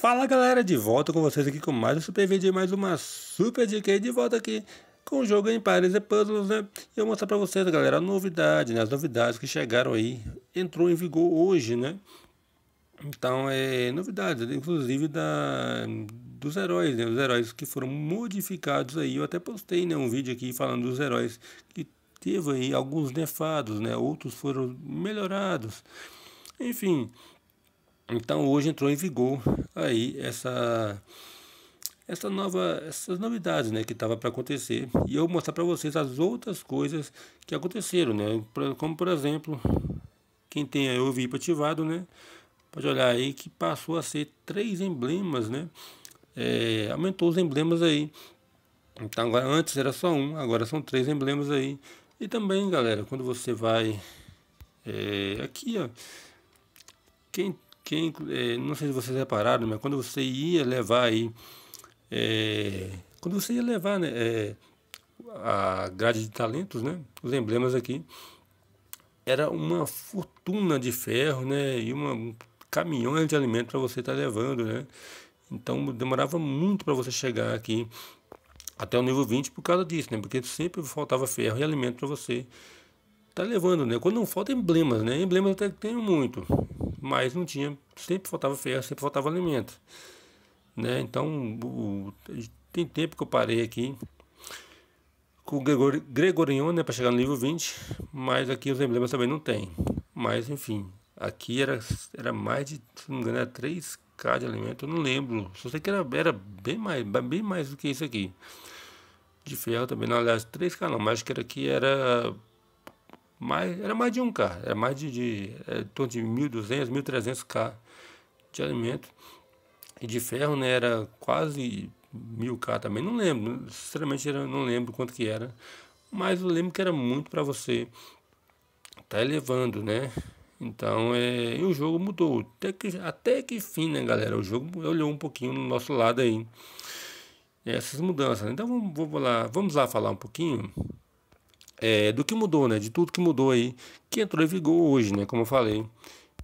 Fala galera, de volta com vocês aqui com mais um super vídeo e mais uma super dica de volta aqui com o jogo em Paris e puzzles, né? E eu vou mostrar pra vocês, galera, a novidade, né? As novidades que chegaram aí, entrou em vigor hoje, né? Então, é novidades, inclusive da, dos heróis, né? Os heróis que foram modificados aí, eu até postei, né? Um vídeo aqui falando dos heróis que teve aí alguns nefados, né? Outros foram melhorados. Enfim, então hoje entrou em vigor aí essa essa nova essas novidades, né, que estava para acontecer. E eu vou mostrar para vocês as outras coisas que aconteceram, né? Como por exemplo, quem tem aí o VIP ativado, né, pode olhar aí que passou a ser três emblemas, né? É, aumentou os emblemas aí. Então agora antes era só um, agora são três emblemas aí. E também, galera, quando você vai é, aqui, ó, quem que é, não sei se vocês repararam, mas quando você ia levar aí, é, quando você ia levar né, é, a grade de talentos, né, os emblemas aqui, era uma fortuna de ferro, né, e uma um caminhões de alimento para você estar tá levando, né, então demorava muito para você chegar aqui até o nível 20 por causa disso, né, porque sempre faltava ferro e alimento para você tá levando, né? Quando não falta emblemas, né? Emblemas até que tem muito mas não tinha, sempre faltava ferro, sempre faltava alimento. Né? Então, o, tem tempo que eu parei aqui com o Gregor, Gregorion, né, para chegar no nível 20, mas aqui os emblemas também não tem. Mas enfim, aqui era, era mais de, se não me engano, era 3k de alimento, eu não lembro. Só sei que era, era bem, mais, bem mais do que isso aqui. De ferro também, não, aliás, 3k não, mas acho que era aqui era mais, era mais de 1K, era é mais de, de é, torno de 1.200, 1.300K de alimento. E de ferro, né, era quase 1.000K também, não lembro, sinceramente era, não lembro quanto que era, mas eu lembro que era muito para você tá elevando, né? Então, é, e o jogo mudou, até que, até que fim, né, galera? O jogo olhou um pouquinho no nosso lado aí, essas mudanças. Né? Então, vamos, vamos lá, vamos lá falar um pouquinho é, do que mudou, né? De tudo que mudou aí, que entrou em vigor hoje, né? Como eu falei.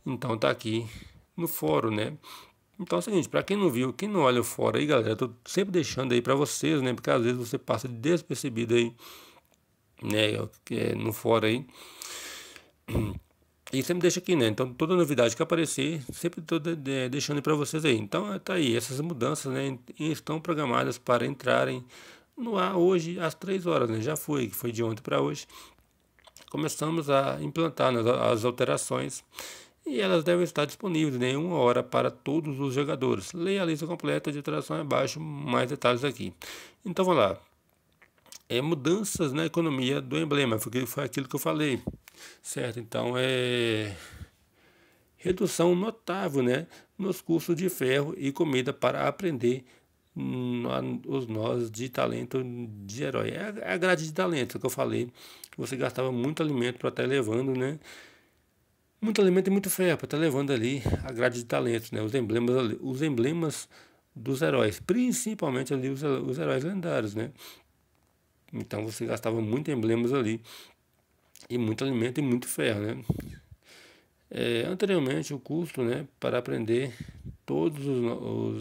Então tá aqui no fórum, né? Então é o seguinte, para quem não viu, quem não olha o fórum aí, galera, eu tô sempre deixando aí para vocês, né? Porque às vezes você passa despercebido aí, né? É é no fórum aí. E sempre deixa aqui, né? Então toda novidade que aparecer, sempre tô deixando para vocês aí. Então tá aí, essas mudanças, né? Estão programadas para entrarem no ar hoje às três horas, né? já foi, foi de ontem para hoje. Começamos a implantar né, as alterações e elas devem estar disponíveis em né? uma hora para todos os jogadores. Leia a lista completa de alterações abaixo, mais detalhes aqui. Então vamos lá. É mudanças na economia do emblema, porque foi aquilo que eu falei, certo? Então é redução notável, né, nos custos de ferro e comida para aprender Hum, os nós de talento de herói. É a é grade de talento que eu falei. Você gastava muito alimento para estar tá levando, né? Muito alimento e muito ferro para estar tá levando ali a grade de talento, né? Os emblemas, os emblemas dos heróis, principalmente ali os, os heróis lendários, né? Então você gastava muito emblemas ali e muito alimento e muito ferro, né? É, anteriormente o custo, né, para aprender todos os,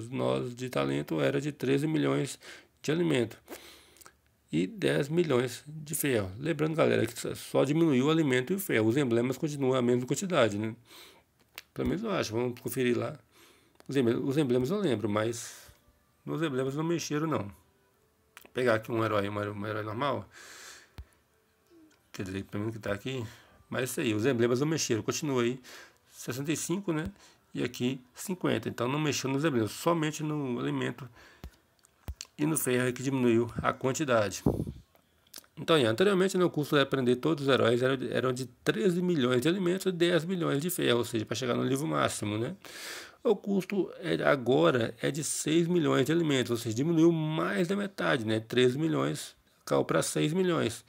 os nós de talento era de 13 milhões de alimento e 10 milhões de ferro. Lembrando, galera, que só diminuiu o alimento e o ferro. Os emblemas continuam a mesma quantidade, né? Pelo menos eu acho, vamos conferir lá. Os emblemas, os emblemas eu lembro, mas nos emblemas não mexeram, não. Vou pegar aqui um herói, um herói, um herói normal. Quer dizer, pelo menos que tá aqui. Mas é isso aí, os emblemas não mexeram. Continua aí. 65, né? e aqui 50. Então não mexeu nos elementos, somente no alimento e no ferro é que diminuiu a quantidade. Então, anteriormente no curso de aprender todos os heróis eram, de 13 milhões de alimentos e 10 milhões de ferro, ou seja, para chegar no livro máximo, né? O custo agora é de 6 milhões de alimentos, ou seja, diminuiu mais da metade, né? 13 milhões caiu para 6 milhões.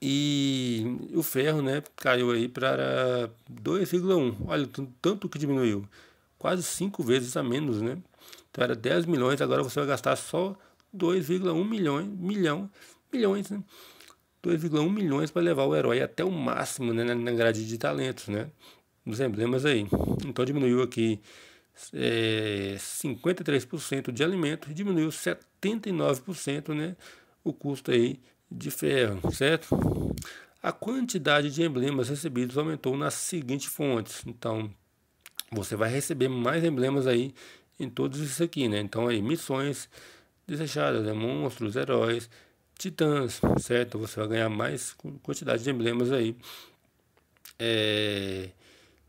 E o ferro né, caiu aí para 2,1. Olha, tanto que diminuiu. Quase cinco vezes a menos, né? Então era 10 milhões, agora você vai gastar só 2,1 milhões, milhão, milhões, né? 2,1 milhões para levar o herói até o máximo né, na grade de talentos, né? Nos emblemas aí. Então diminuiu aqui é, 53% de alimento e diminuiu 79% né, o custo aí de ferro, certo? A quantidade de emblemas recebidos aumentou nas seguintes fontes. Então, você vai receber mais emblemas aí em todos isso aqui, né? Então, aí, missões desejadas, né? monstros, heróis, titãs, certo? Você vai ganhar mais quantidade de emblemas aí. É...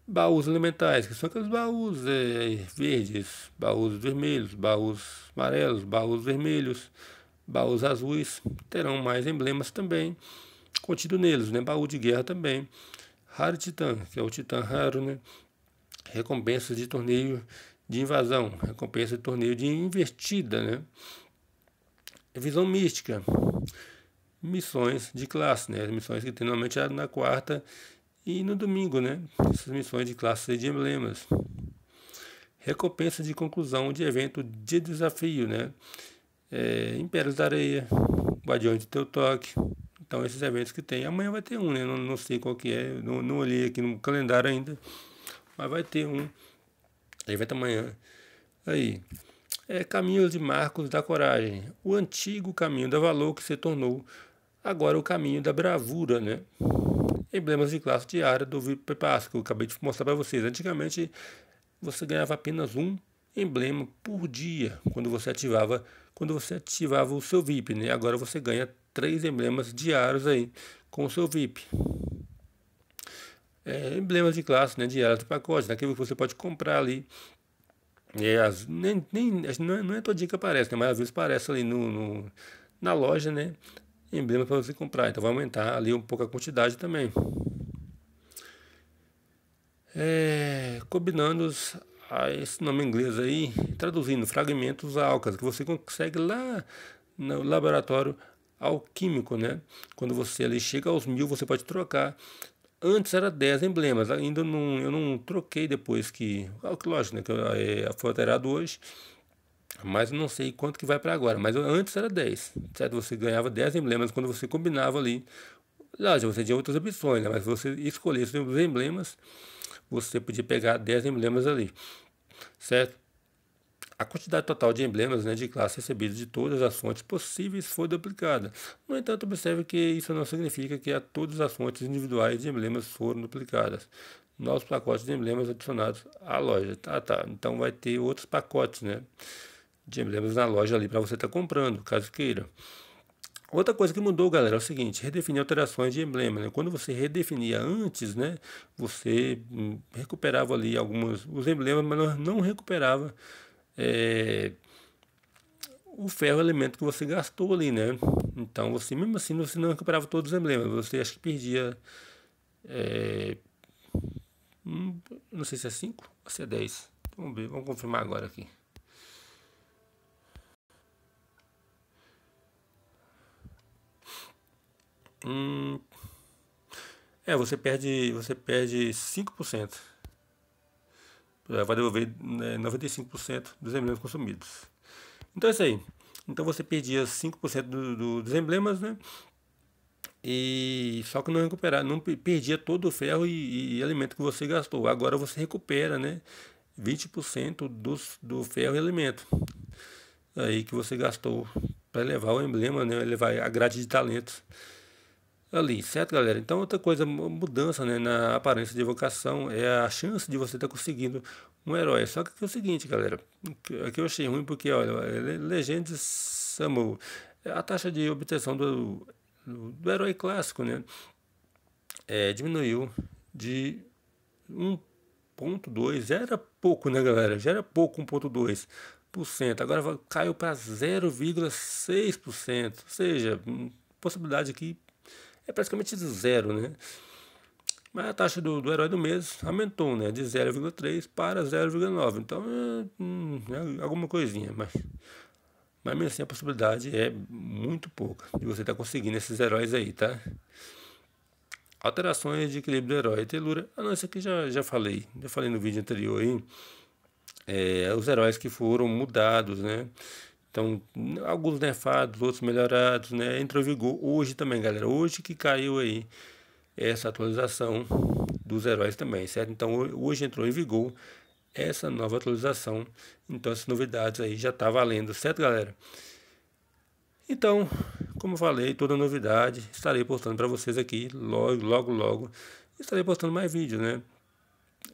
Baús elementais, que são aqueles baús é, verdes, baús vermelhos, baús amarelos, baús vermelhos, baús azuis, terão mais emblemas também contido neles, né? Baú de guerra também. Raro Titã, que é o Titã raro, né? recompensa de torneio de invasão, recompensa de torneio de invertida né? Visão mística, missões de classe, né? As missões que tem normalmente é na quarta e no domingo, né? Essas missões de classe de emblemas. Recompensa de conclusão de evento de desafio, né? É, Impérios da Areia, Guardiões de Teu Toque, então, esses eventos que tem, amanhã vai ter um, né? Não, não sei qual que é, não, não olhei aqui no calendário ainda, mas vai ter um. Aí vai amanhã. Aí. É Caminhos de Marcos da Coragem. O antigo caminho da valor que se tornou agora o caminho da bravura, né? Emblemas de classe diária do VIP Páscoa, que eu acabei de mostrar para vocês. Antigamente, você ganhava apenas um emblema por dia quando você ativava quando você ativava o seu VIP, né? Agora você ganha três emblemas diários aí com o seu VIP. É, emblemas de classe, né, diários do pacote, daquilo né, que você pode comprar ali. É, as, nem, nem, não, é, não é toda dica que aparece, né, mas às vezes aparece ali no, no na loja, né? Emblema para você comprar. Então vai aumentar ali um pouco a quantidade também. É, combinando os, a esse nome inglês aí, traduzindo fragmentos alcas que você consegue lá no laboratório alquímico, né? Quando você ali chega aos mil, você pode trocar. Antes era 10 emblemas, ainda não, eu não troquei depois que. Ah, lógico, né? Que é, eh, foi alterado hoje, mas não sei quanto que vai para agora. Mas antes era 10, certo? Você ganhava 10 emblemas quando você combinava ali. Lógico, você tinha outras opções, né? Mas se você escolhesse os emblemas, você podia pegar 10 emblemas ali, certo? A quantidade total de emblemas né, de classe recebidos de todas as fontes possíveis foi duplicada. No entanto, observe que isso não significa que a todas as fontes individuais de emblemas foram duplicadas. Novos pacotes de emblemas adicionados à loja. Ah, tá. Então vai ter outros pacotes, né? De emblemas na loja ali para você estar tá comprando, caso queira. Outra coisa que mudou, galera, é o seguinte: redefinir alterações de emblema. Né? Quando você redefinia antes, né, você hum, recuperava ali alguns os emblemas, mas não recuperava é, o ferro é elemento que você gastou ali, né? Então você mesmo assim você não recuperava todos os emblemas, você acho que perdia. É, hum, não sei se é 5 ou se é 10. Vamos ver, vamos confirmar agora aqui. Hum, é, você perde, você perde 5%. Eh, vai devolver 95% né, dos emblemas consumidos. Então é isso aí. Então você perdia 5% do, do, dos emblemas, né? E só que não recuperar, não perdia todo o ferro e, e alimento que você gastou. Agora você recupera, né? 20% dos, do ferro e alimento aí que você gastou para levar o emblema, né? Levar a grade de talentos ali, certo, galera? Então, outra coisa, mudança né, na aparência de vocação é a chance de você estar tá conseguindo um herói. Só que é o seguinte, galera, aqui é eu achei ruim porque, olha, é Legends Samu, é a taxa de obtenção do, do, do herói clássico, né, é, diminuiu de 1.2, era pouco, né, galera? Já era pouco 1.2%, agora caiu para 0,6%, ou seja, hum, possibilidade que é praticamente zero, né? Mas a taxa do, do herói do mês aumentou, né? De 0,3 para 0,9. Então, é, é, alguma coisinha, mas... Mas mesmo assim, a possibilidade é muito pouca de você estar tá conseguindo esses heróis aí, tá? Alterações de equilíbrio do herói e telura. Ah, não, isso aqui já, já falei. Já falei no vídeo anterior aí. É, os heróis que foram mudados, né? Então, alguns nefados, outros melhorados, né? Entrou em vigor hoje também, galera. Hoje que caiu aí essa atualização dos heróis também, certo? Então, hoje entrou em vigor essa nova atualização. Então, essas novidades aí já tá valendo, certo, galera? Então, como falei, toda novidade estarei postando para vocês aqui logo, logo, logo. Estarei postando mais vídeos, né?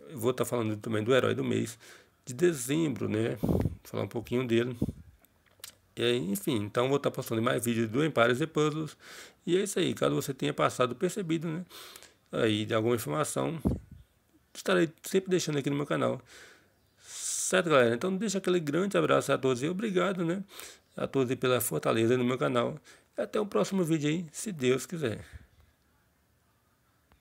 Eu vou estar tá falando também do herói do mês de dezembro, né? Vou falar um pouquinho dele. E, enfim, então vou estar postando mais vídeos do Empires e Puzzles. E é isso aí, caso você tenha passado percebido, né? Aí de alguma informação, estarei sempre deixando aqui no meu canal. Certo, galera? Então deixa aquele grande abraço a todos e obrigado, né? A todos pela fortaleza no meu canal. Até o próximo vídeo aí, se Deus quiser.